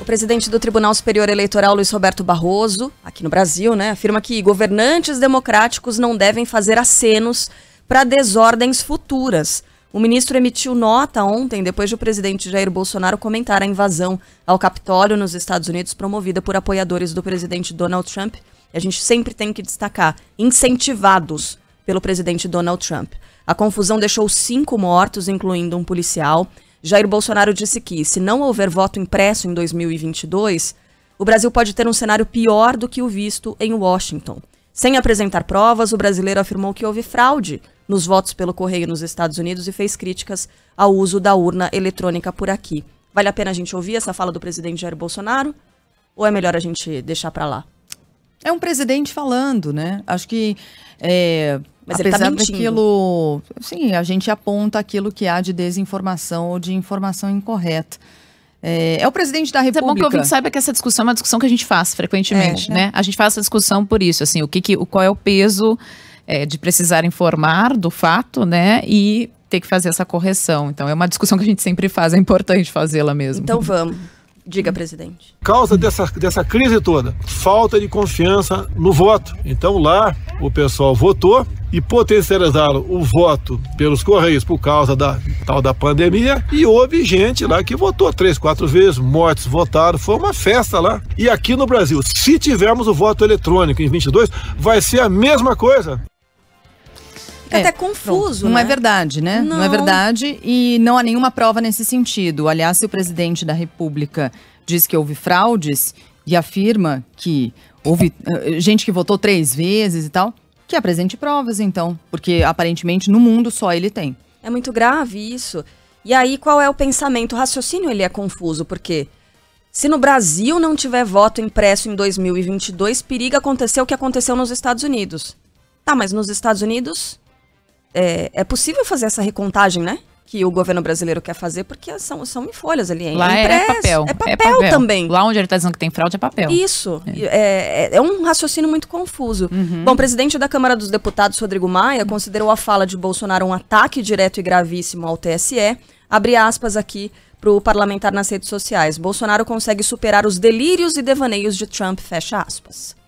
O presidente do Tribunal Superior Eleitoral, Luiz Roberto Barroso, aqui no Brasil, né, afirma que governantes democráticos não devem fazer acenos para desordens futuras. O ministro emitiu nota ontem, depois do presidente Jair Bolsonaro comentar a invasão ao Capitólio nos Estados Unidos, promovida por apoiadores do presidente Donald Trump. A gente sempre tem que destacar: incentivados pelo presidente Donald Trump. A confusão deixou cinco mortos, incluindo um policial. Jair Bolsonaro disse que, se não houver voto impresso em 2022, o Brasil pode ter um cenário pior do que o visto em Washington. Sem apresentar provas, o brasileiro afirmou que houve fraude nos votos pelo correio nos Estados Unidos e fez críticas ao uso da urna eletrônica por aqui. Vale a pena a gente ouvir essa fala do presidente Jair Bolsonaro? Ou é melhor a gente deixar para lá? É um presidente falando, né? Acho que é, mas Apesar ele tá mentindo. daquilo, sim, a gente aponta aquilo que há de desinformação ou de informação incorreta. É, é, o presidente da República. Mas é bom que o ouvinte saiba que essa discussão é uma discussão que a gente faz frequentemente, é, né? É. A gente faz essa discussão por isso, assim, o que, que qual é o peso é, de precisar informar do fato, né? E ter que fazer essa correção. Então é uma discussão que a gente sempre faz, é importante fazê-la mesmo. Então vamos. Diga, presidente. Causa dessa, dessa crise toda, falta de confiança no voto. Então lá o pessoal votou e potencializaram o voto pelos Correios por causa da tal da pandemia. E houve gente lá que votou três, quatro vezes, mortes votaram, foi uma festa lá. E aqui no Brasil, se tivermos o voto eletrônico em 22, vai ser a mesma coisa. é, até confuso. Não né? é verdade, né? Não. É não é verdade e não há nenhuma prova nesse sentido. Aliás, se o presidente da República diz que houve fraudes e afirma que houve uh, gente que votou três vezes e tal, que apresente provas, então, porque aparentemente no mundo só ele tem. É muito grave isso. E aí qual é o pensamento? O raciocínio ele é confuso, porque se no Brasil não tiver voto impresso em 2022, periga acontecer o que aconteceu nos Estados Unidos. Tá, mas nos Estados Unidos é, é possível fazer essa recontagem, né? que o governo brasileiro quer fazer, porque são, são em folhas ali, Lá é, é impresso, é, é, papel. é papel. É papel também. Lá onde ele está dizendo que tem fraude é papel. Isso. É, é, é um raciocínio muito confuso. Uhum. Bom, o presidente da Câmara dos Deputados, Rodrigo Maia, considerou a fala de Bolsonaro um ataque direto e gravíssimo ao TSE. Abre aspas aqui para o parlamentar nas redes sociais. Bolsonaro consegue superar os delírios e devaneios de Trump, fecha aspas.